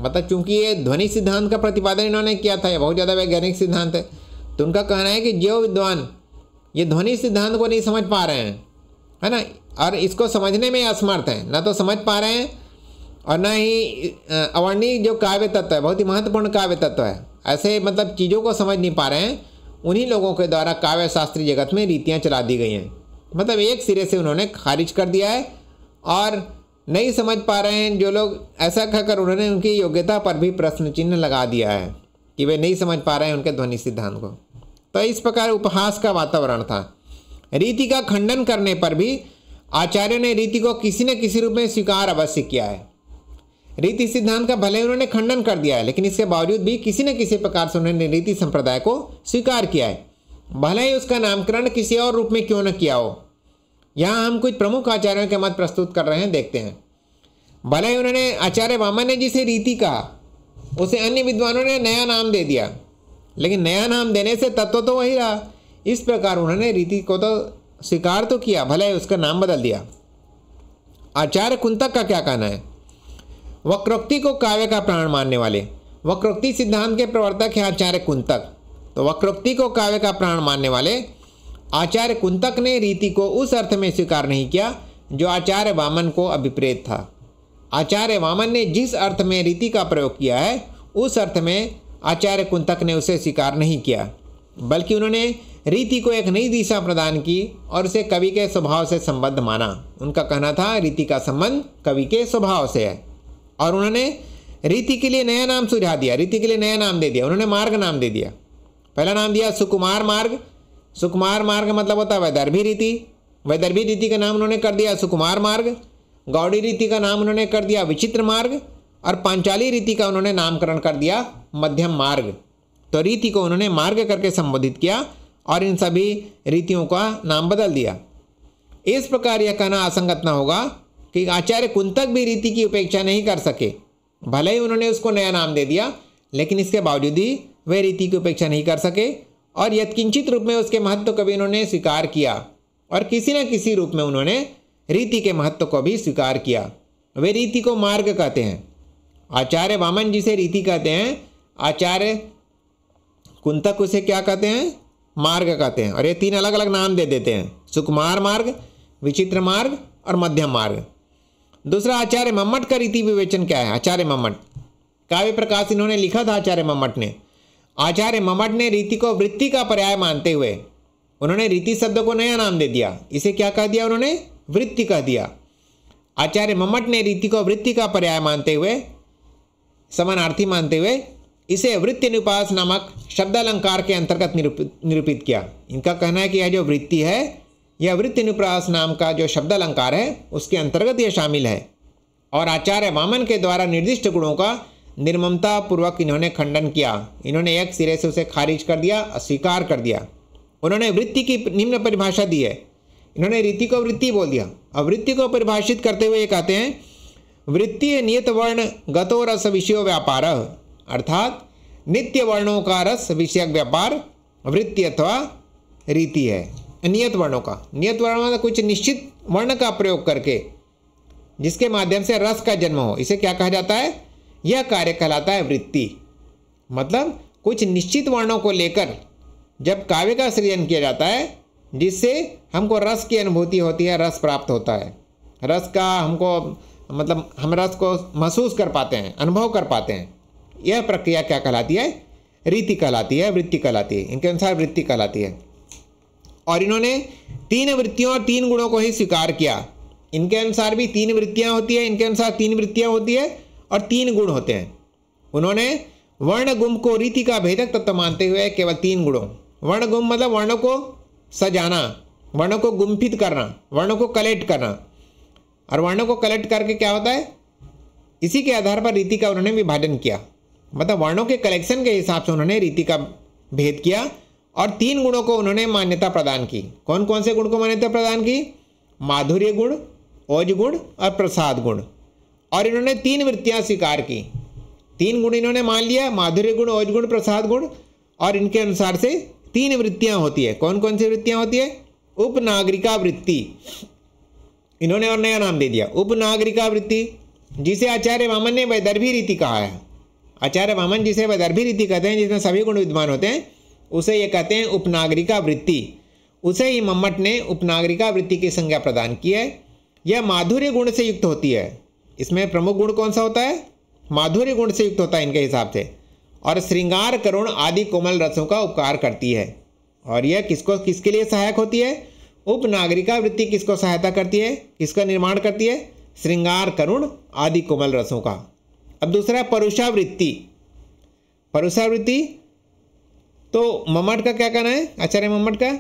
मतलब चूंकि ये ध्वनि सिद्धांत का प्रतिपादन इन्होंने किया था यह बहुत ज़्यादा वैज्ञानिक सिद्धांत है तो उनका कहना है कि जो विद्वान ये ध्वनि सिद्धांत को नहीं समझ पा रहे हैं है ना और इसको समझने में असमर्थ हैं ना तो समझ पा रहे हैं और ना ही अवर्णी जो काव्य तत्व है बहुत ही महत्वपूर्ण काव्य तत्व है ऐसे मतलब चीज़ों को समझ नहीं पा रहे हैं उन्हीं लोगों के द्वारा काव्य शास्त्री जगत में रीतियाँ चला दी गई हैं मतलब एक सिरे से उन्होंने खारिज कर दिया है और नहीं समझ पा रहे हैं जो लोग ऐसा कहकर उन्होंने उनकी योग्यता पर भी प्रश्न चिन्ह लगा दिया है कि वे नहीं समझ पा रहे हैं उनके ध्वनि सिद्धांत को तो इस प्रकार उपहास का वातावरण था रीति का खंडन करने पर भी आचार्यों ने रीति को किसी न किसी रूप में स्वीकार अवश्य किया है रीति सिद्धांत का भले उन्होंने खंडन कर दिया है लेकिन इसके बावजूद भी किसी न किसी प्रकार से उन्होंने रीति संप्रदाय को स्वीकार किया है भले ही उसका नामकरण किसी और रूप में क्यों न किया हो यहाँ हम कुछ प्रमुख आचार्यों के मत प्रस्तुत कर रहे हैं देखते हैं भले ही उन्होंने आचार्य वामन ने जिसे रीति कहा उसे अन्य विद्वानों ने नया नाम दे दिया लेकिन नया नाम देने से तत्व तो वही रहा इस प्रकार उन्होंने रीति को तो स्वीकार तो किया भले ही उसका नाम बदल दिया आचार्य कुंतक का क्या कहना है वक्रोक्ति को काव्य का प्राण मानने वाले वक्रोक्ति सिद्धांत के प्रवर्तक हैं आचार्य कुंतक तो वक्रोक्ति को काव्य का प्राण मानने वाले आचार्य कुंतक ने रीति को उस अर्थ में स्वीकार नहीं किया जो आचार्य वामन को अभिप्रेत था आचार्य वामन ने जिस अर्थ में रीति का प्रयोग किया है उस अर्थ में आचार्य कुंतक ने उसे स्वीकार नहीं किया बल्कि उन्होंने रीति को एक नई दिशा प्रदान की और उसे कवि के स्वभाव से संबद्ध माना उनका कहना था रीति का संबंध कवि के स्वभाव से है और उन्होंने रीति के लिए नया नाम सुझा दिया रीति के लिए नया नाम दे दिया उन्होंने मार्ग नाम दे दिया पहला नाम दिया सुकुमार मार्ग सुकुमार मार्ग मतलब होता है वैदर्भी रीति वैदर्भी रीति का नाम उन्होंने कर दिया सुकुमार मार्ग गौड़ी रीति का नाम उन्होंने कर दिया विचित्र मार्ग और पांचाली रीति का उन्होंने नामकरण कर दिया मध्यम मार्ग तो रीति को उन्होंने मार्ग करके संबोधित किया और इन सभी रीतियों का नाम बदल दिया इस प्रकार यह कहना असंगत न होगा कि आचार्य कुंतक भी रीति की उपेक्षा नहीं कर सके भले ही उन्होंने उसको नया नाम दे दिया लेकिन इसके बावजूद ही वे रीति की उपेक्षा नहीं कर सके और यथकिंचित रूप में उसके महत्व को भी इन्होंने स्वीकार किया और किसी न किसी रूप में उन्होंने रीति के महत्व को भी स्वीकार किया वे रीति को मार्ग कहते हैं आचार्य वामन जी से रीति कहते हैं आचार्य कुंतक उसे क्या कहते हैं मार्ग कहते हैं और ये तीन अलग अलग नाम दे देते हैं सुकुमार मार्ग विचित्र मार्ग और मध्यम मार्ग दूसरा आचार्य मम्मट का रीति विवेचन क्या है आचार्य मम्मट काव्य प्रकाश इन्होंने लिखा था आचार्य मम्मट ने आचार्य ममट ने रीति को वृत्ति का पर्याय मानते हुए उन्होंने रीति शब्द को नया नाम दे दिया इसे क्या कह दिया उन्होंने वृत्ति कह दिया आचार्य ममट ने रीति को वृत्ति का पर्याय मानते हुए समानार्थी मानते हुए इसे वृत्ति अनुपास नामक शब्दालंकार के अंतर्गत निरूपित किया इनका कहना है कि यह जो वृत्ति है यह वृत्ति निपास नाम का जो शब्दालंकार है उसके अंतर्गत यह शामिल है और आचार्य वामन के द्वारा निर्दिष्ट गुणों का निर्ममता पूर्वक इन्होंने खंडन किया इन्होंने एक सिरे से उसे खारिज कर दिया अस्वीकार कर दिया उन्होंने वृत्ति की निम्न परिभाषा दी है इन्होंने रीति को वृत्ति बोल दिया अब वृत्ति को परिभाषित करते हुए कहते हैं वृत्ति नियत वर्ण गतो रस विषय व्यापार अर्थात नित्य वर्णों का रस विषयक व्यापार वृत्ति अथवा रीति है नियत वर्णों का नियत वर्णों का कुछ निश्चित वर्ण का प्रयोग करके जिसके माध्यम से रस का जन्म हो इसे क्या कहा जाता है यह कार्य कहलाता है वृत्ति मतलब कुछ निश्चित वर्णों को लेकर जब काव्य का सृजन किया जाता है जिससे हमको रस की अनुभूति होती है रस प्राप्त होता है रस का हमको मतलब हम रस को महसूस कर पाते हैं अनुभव कर पाते हैं यह प्रक्रिया क्या कहलाती है रीति कहलाती है वृत्ति कहलाती है इनके अनुसार वृत्ति कहलाती है और इन्होंने तीन वृत्तियों और तीन गुणों को ही स्वीकार किया इनके अनुसार भी तीन वृत्तियाँ होती है इनके अनुसार तीन वृत्तियाँ होती है और तीन गुण होते हैं उन्होंने वर्ण गुम को रीति का भेदक तत्व मानते हुए केवल तीन गुणों वर्ण गुम मतलब वर्णों को सजाना वर्णों को गुम्फित करना वर्णों को कलेक्ट करना और वर्णों को कलेक्ट करके क्या होता है इसी के आधार पर रीति का उन्होंने विभाजन किया मतलब वर्णों के कलेक्शन के हिसाब से उन्होंने रीति का भेद किया और तीन गुणों को उन्होंने मान्यता प्रदान की कौन कौन से गुण को मान्यता प्रदान की माधुर्य गुण ओज गुण और प्रसाद गुण और इन्होंने तीन वृत्तियां स्वीकार की तीन गुण इन्होंने मान लिया माधुर्य गुण ओज गुण प्रसाद गुण और इनके अनुसार से तीन वृत्तियां होती है कौन कौन सी वृत्तियाँ होती है उपनागरिका वृत्ति इन्होंने और नया नाम दे दिया उपनागरिका वृत्ति जिसे आचार्य वामन ने वैदर्भी रीति कहा है आचार्य वामन जिसे वैदर्भी रीति कहते हैं जिसमें सभी गुण विद्वान होते हैं उसे ये कहते हैं उपनागरिका वृत्ति उसे ही मम्मट ने उपनागरिका वृत्ति की संज्ञा प्रदान की है यह माधुर्य गुण से युक्त होती है इसमें प्रमुख गुण कौन सा होता है माधुर्य गुण से युक्त होता है इनके हिसाब से और श्रृंगार करुण आदि कोमल रसों का उपकार करती है और यह किसको किसके लिए सहायक होती है उपनागरिका वृत्ति किसको सहायता करती है किसका निर्माण करती है श्रृंगार करुण आदि कोमल रसों का अब दूसरा परुषावृत्ति परुषावृत्ति तो मम्मट का क्या कहना है आचार्य मम्मट का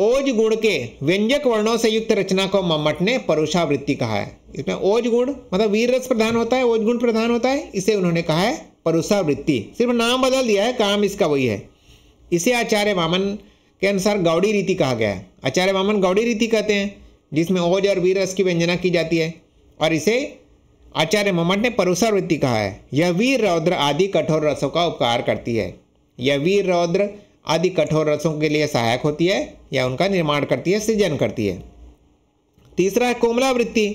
ओज गुण के व्यंजक वर्णों से युक्त रचना को मम्मट ने परुषावृत्ति कहा है इसमें ओज गुण मतलब वीर रस प्रधान होता है ओज गुण प्रधान होता है इसे उन्होंने कहा है परुषावृत्ति सिर्फ नाम बदल दिया है काम इसका वही है इसे आचार्य वामन के अनुसार गौड़ी रीति कहा गया है आचार्य वामन गौड़ी रीति कहते हैं जिसमें ओज और वीर रस की व्यंजना की जाती है और इसे आचार्य मम्मट ने परुषावृत्ति कहा है यह वीर रौद्र आदि कठोर रसों का उपकार करती है यह वीर रौद्र आदि कठोर रसों के लिए सहायक होती है या उनका निर्माण करती है सृजन करती है तीसरा है कोमलावृत्ति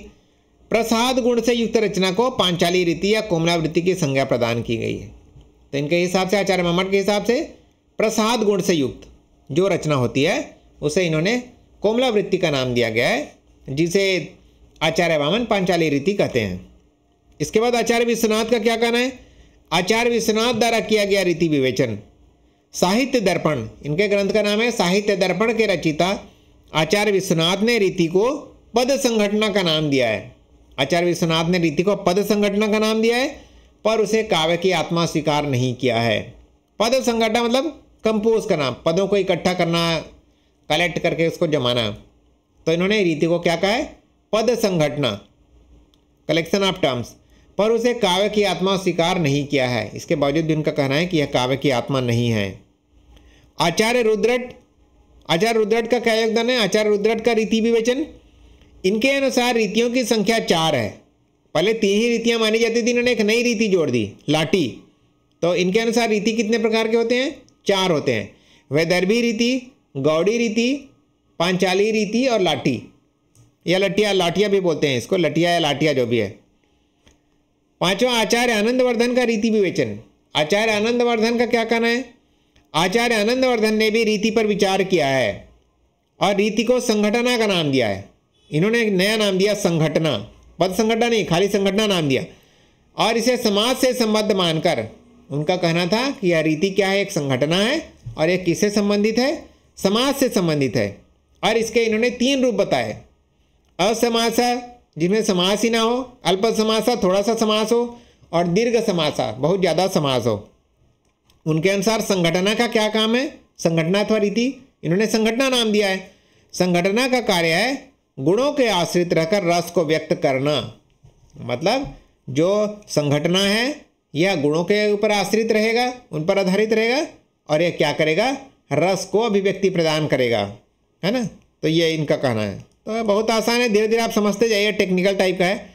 प्रसाद गुण से युक्त रचना को पांचाली रीति या कोमलावृत्ति की संज्ञा प्रदान की गई है तो इनके हिसाब से आचार्य मम्मट के हिसाब से प्रसाद गुण से युक्त जो रचना होती है उसे इन्होंने कोमलावृत्ति का नाम दिया गया है जिसे आचार्य वामन पांचाली रीति कहते हैं इसके बाद आचार्य विश्वनाथ का क्या कहना है आचार्य विश्वनाथ द्वारा किया गया रीति विवेचन साहित्य दर्पण इनके ग्रंथ का नाम है साहित्य दर्पण के रचिता आचार्य विश्वनाथ ने रीति को पद संगठना का नाम दिया है आचार्य विश्वनाथ ने रीति को पद संगठना का नाम दिया है पर उसे काव्य की आत्मा स्वीकार नहीं किया है पद संगठना मतलब कंपोज करना पदों को इकट्ठा करना कलेक्ट करके उसको जमाना तो इन्होंने रीति को क्या कहा है पद संगठना कलेक्शन ऑफ टर्म्स पर उसे काव्य की आत्मा स्वीकार नहीं किया है इसके बावजूद भी उनका कहना है कि यह काव्य की आत्मा नहीं है आचार्य रुद्रट आचार्य रुद्रट का क्या योगदान है आचार्य रुद्रट का रीति विवेचन इनके अनुसार रीतियों की संख्या चार है पहले तीन ही रीतियां मानी जाती थी इन्होंने एक नई रीति जोड़ दी लाठी तो इनके अनुसार रीति कितने प्रकार के होते हैं चार होते हैं वैदर्भी रीति गौड़ी रीति पांचाली रीति और लाठी या लटिया लाठिया भी बोलते हैं इसको लटिया या लाठिया जो भी है पांचवा आचार्य आनंदवर्धन का रीति विवेचन आचार्य आनंदवर्धन का क्या कहना है आचार्य आनंदवर्धन ने भी रीति पर विचार किया है और रीति को संगठना का नाम दिया है इन्होंने एक नया नाम दिया संगठना पद संगठना नहीं खाली संगठना नाम दिया और इसे समाज से संबद्ध मानकर उनका कहना था कि यह रीति क्या है एक संगठना है और यह किससे संबंधित है समाज से संबंधित है और इसके इन्होंने तीन रूप बताए असमासा जिसमें समास ही ना हो अल्प समासा थोड़ा सा समास हो और दीर्घ समासा बहुत ज़्यादा समास हो उनके अनुसार संगठना का क्या काम है संगठना अथवा रीति इन्होंने संगठना नाम दिया है संगठना का कार्य है गुणों के आश्रित रहकर रस को व्यक्त करना मतलब जो संगठना है यह गुणों के ऊपर आश्रित रहेगा उन पर आधारित रहेगा और यह क्या करेगा रस को अभिव्यक्ति प्रदान करेगा है ना तो ये इनका कहना है तो बहुत आसान है धीरे धीरे आप समझते जाइए टेक्निकल टाइप का है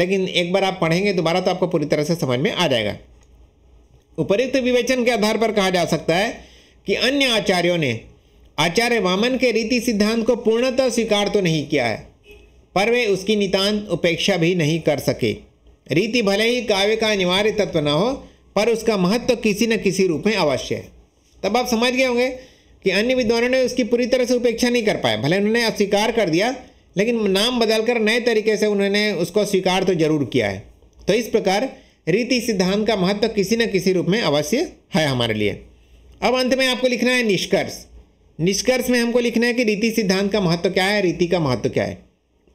लेकिन एक बार आप पढ़ेंगे दोबारा तो आपको पूरी तरह से समझ में आ जाएगा उपरुक्त विवेचन के आधार पर कहा जा सकता है कि अन्य आचार्यों ने आचार्य वामन के रीति सिद्धांत को पूर्णतः स्वीकार तो नहीं किया है पर वे उसकी नितांत उपेक्षा भी नहीं कर सके रीति भले ही काव्य का अनिवार्य तत्व न हो पर उसका महत्व तो किसी न किसी रूप में अवश्य है तब आप समझ गए होंगे कि अन्य विद्वानों ने उसकी पूरी तरह से उपेक्षा नहीं कर पाए भले उन्होंने अस्वीकार कर दिया लेकिन नाम बदलकर नए तरीके से उन्होंने उसको स्वीकार तो जरूर किया है तो इस प्रकार रीति सिद्धांत का महत्व तो किसी न किसी रूप में अवश्य है हमारे लिए अब अंत में आपको लिखना है निष्कर्ष निष्कर्ष में हमको लिखना है कि रीति सिद्धांत का महत्व क्या है रीति का महत्व क्या है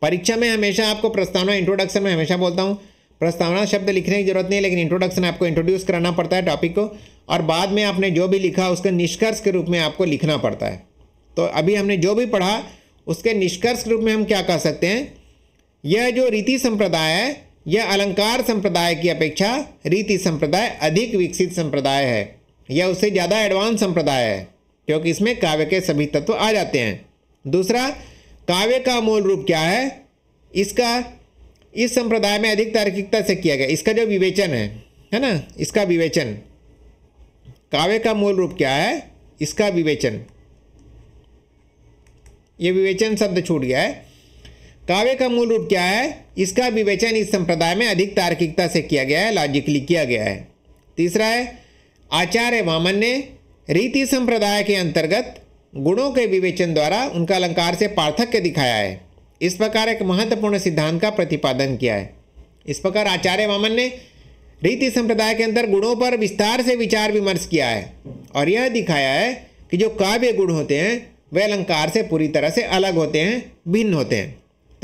परीक्षा में हमेशा आपको प्रस्तावना इंट्रोडक्शन में हमेशा बोलता हूँ प्रस्तावना शब्द लिखने की जरूरत नहीं लेकिन इंट्रोडक्शन आपको इंट्रोड्यूस कराना पड़ता है टॉपिक को और बाद में आपने जो भी लिखा उसके निष्कर्ष के रूप में आपको लिखना पड़ता है तो अभी हमने जो भी पढ़ा उसके निष्कर्ष के रूप में हम क्या कह सकते हैं यह जो रीति संप्रदाय है यह अलंकार संप्रदाय की अपेक्षा रीति संप्रदाय अधिक विकसित संप्रदाय है यह उससे ज़्यादा एडवांस संप्रदाय है क्योंकि इसमें काव्य के सभी तत्व आ जाते हैं दूसरा काव्य का मूल रूप क्या है इसका इस संप्रदाय में अधिक तार्किकता से किया गया इसका जो विवेचन है है ना इसका विवेचन काव्य का मूल रूप क्या है इसका विवेचन ये विवेचन शब्द छूट गया है काव्य का मूल रूप क्या है इसका विवेचन इस संप्रदाय में अधिक तार्किकता से किया गया है लॉजिकली किया गया है तीसरा है आचार्य वामन ने रीति संप्रदाय के अंतर्गत गुणों के विवेचन द्वारा उनका अलंकार से पार्थक्य दिखाया है इस प्रकार एक महत्वपूर्ण सिद्धांत का प्रतिपादन किया है इस प्रकार आचार्य वामन ने रीति संप्रदाय के अंदर गुणों पर विस्तार से विचार विमर्श किया है और यह दिखाया है कि जो काव्य गुण होते हैं वे अलंकार से पूरी तरह से अलग होते हैं भिन्न होते हैं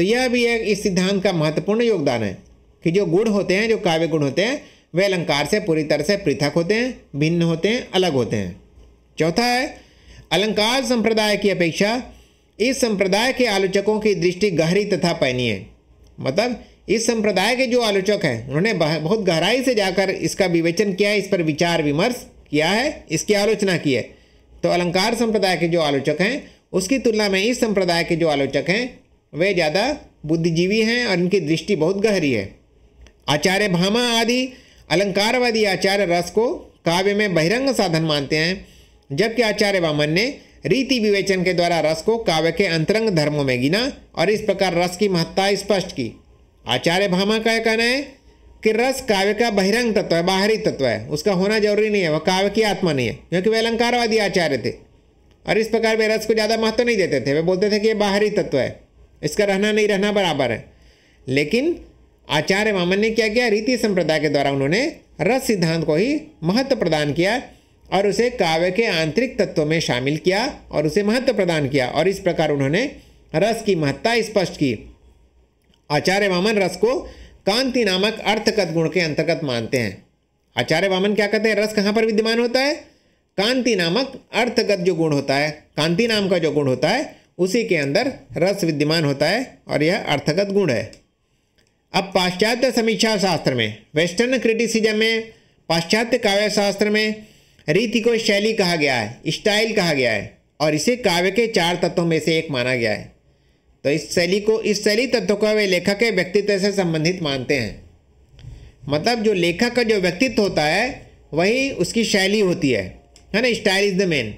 तो यह भी एक इस सिद्धांत का महत्वपूर्ण योगदान है कि जो गुण होते हैं जो काव्य गुण होते हैं वे अलंकार से पूरी तरह से पृथक होते हैं भिन्न होते हैं अलग होते हैं चौथा है अलंकार संप्रदाय की अपेक्षा इस संप्रदाय के आलोचकों की दृष्टि गहरी तथा पैनी है मतलब इस संप्रदाय के जो आलोचक हैं उन्होंने बहुत गहराई से जाकर इसका विवेचन किया है इस पर विचार विमर्श किया है इसकी आलोचना की है तो अलंकार संप्रदाय के जो आलोचक हैं उसकी तुलना में इस संप्रदाय के जो आलोचक हैं वे ज़्यादा बुद्धिजीवी हैं और इनकी दृष्टि बहुत गहरी है आचार्य भामा आदि अलंकारवादी आचार्य रस को काव्य में बहिरंग साधन मानते हैं जबकि आचार्य वामन ने रीति विवेचन के द्वारा रस को काव्य के अंतरंग धर्मों में गिना और इस प्रकार रस की महत्ता स्पष्ट की आचार्य भामा का यह कहना है कि रस काव्य का बहिरंग तत्व है बाहरी तत्व है उसका होना जरूरी नहीं है वह काव्य की आत्मा नहीं है क्योंकि वे अलंकारवादी आचार्य थे और इस प्रकार वे रस को ज़्यादा महत्व नहीं देते थे वे बोलते थे कि यह बाहरी तत्व है इसका रहना नहीं रहना बराबर है लेकिन आचार्य वामन ने क्या किया रीति संप्रदाय के द्वारा उन्होंने रस सिद्धांत को ही महत्व प्रदान किया और उसे काव्य के आंतरिक तत्व में शामिल किया और उसे महत्व प्रदान किया और इस प्रकार उन्होंने रस की महत्ता स्पष्ट की आचार्य वामन रस को कांति नामक अर्थगत गुण के अंतर्गत मानते हैं आचार्य वामन क्या कहते हैं रस कहाँ पर विद्यमान होता है कांति नामक अर्थगत जो गुण होता है कांति नाम का जो गुण होता है उसी के अंदर रस विद्यमान होता है और यह अर्थगत गुण है अब पाश्चात्य समीक्षा शास्त्र में वेस्टर्न क्रिटिसिज्म में पाश्चात्य काव्य शास्त्र में रीति को शैली कहा गया है स्टाइल कहा गया है और इसे काव्य के चार तत्वों में से एक माना गया है तो इस शैली को इस शैली तत्व का वे लेखक के व्यक्तित्व से संबंधित मानते हैं मतलब जो लेखक का जो व्यक्तित्व होता है वही उसकी शैली होती है है ना style is the man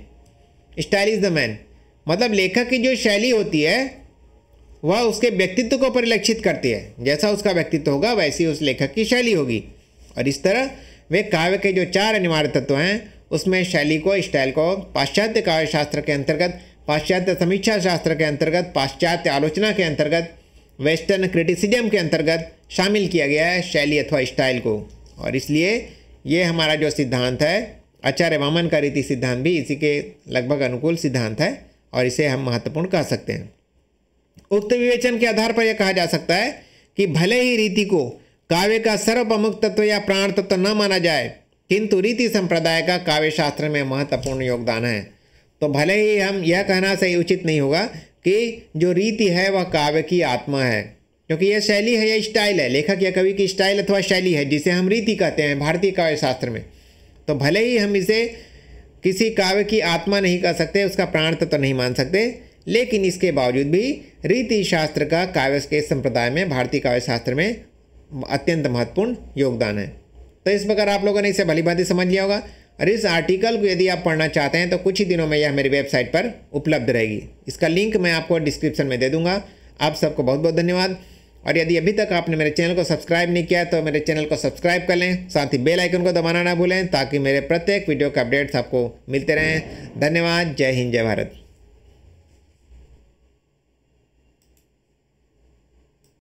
style is the man मतलब लेखक की जो शैली होती है वह उसके व्यक्तित्व को परिलक्षित करती है जैसा उसका व्यक्तित्व होगा वैसी उस लेखक की शैली होगी और इस तरह वे काव्य के जो चार अनिवार्य तत्व हैं उसमें शैली को स्टाइल को पाश्चात्य काव्य शास्त्र के अंतर्गत पाश्चात्य समीक्षा शास्त्र के अंतर्गत पाश्चात्य आलोचना के अंतर्गत वेस्टर्न क्रिटिसिज्म के अंतर्गत शामिल किया गया है शैली अथवा स्टाइल को और इसलिए ये हमारा जो सिद्धांत है आचार्य वामन का रीति सिद्धांत भी इसी के लगभग अनुकूल सिद्धांत है और इसे हम महत्वपूर्ण कह सकते हैं उक्त विवेचन के आधार पर यह कहा जा सकता है कि भले ही रीति को काव्य का सर्व प्रमुख तत्व या प्राण तत्व न माना जाए किंतु रीति संप्रदाय का काव्य शास्त्र में महत्वपूर्ण योगदान है तो भले ही हम यह कहना सही उचित नहीं होगा कि जो रीति है वह काव्य की आत्मा है क्योंकि यह शैली है या स्टाइल है लेखक या कवि की स्टाइल अथवा शैली है जिसे हम रीति कहते हैं भारतीय काव्य शास्त्र में तो भले ही हम इसे किसी काव्य की आत्मा नहीं कह सकते उसका प्राण तत्व तो नहीं मान सकते लेकिन इसके बावजूद भी रीति शास्त्र का काव्य के संप्रदाय में भारतीय काव्य शास्त्र में अत्यंत महत्वपूर्ण योगदान है तो इस प्रकार आप लोगों ने इसे भली भांति समझ लिया होगा और इस आर्टिकल को यदि आप पढ़ना चाहते हैं तो कुछ ही दिनों में यह मेरी वेबसाइट पर उपलब्ध रहेगी इसका लिंक मैं आपको डिस्क्रिप्शन में दे दूंगा आप सबको बहुत बहुत धन्यवाद और यदि अभी तक आपने मेरे चैनल को सब्सक्राइब नहीं किया तो मेरे चैनल को सब्सक्राइब कर लें साथ ही बेल आइकन को दबाना ना भूलें ताकि मेरे प्रत्येक वीडियो के अपडेट्स आपको मिलते रहें धन्यवाद जय हिंद जय भारत